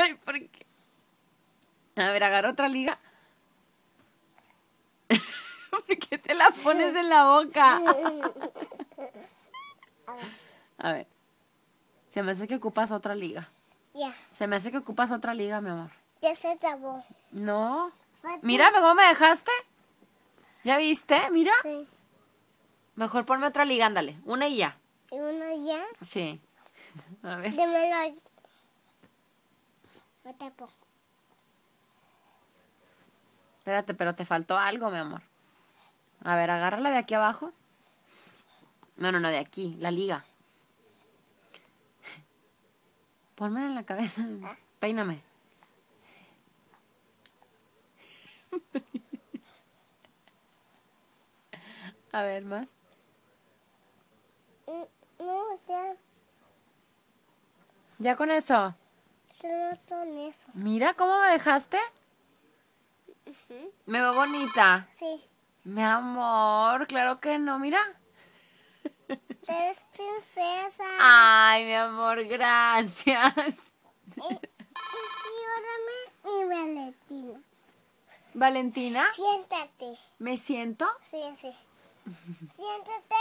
Ay, ¿por qué? A ver, agarra otra liga. ¿Por qué te la pones en la boca? A ver. Se me hace que ocupas otra liga. Ya Se me hace que ocupas otra liga, mi amor. Ya se acabó. No. Mira, ¿cómo me dejaste? ¿Ya viste? Mira. Sí. Mejor ponme otra liga, ándale. Una y ya. ¿Una y ya? Sí. A ver. No te Espérate, pero te faltó algo, mi amor. A ver, agárrala de aquí abajo. No, no, no, de aquí, la liga. Pónmela en la cabeza. Ah. Peíname. A ver, más. Mm, ya con eso. Este mira cómo me dejaste. Me veo bonita. Sí. Mi amor, claro que no, mira. Eres princesa. Ay, mi amor, gracias. Eh, y, ahora mi Valentina. ¿Valentina? Siéntate. ¿Me siento? Sí, sí. Siéntate.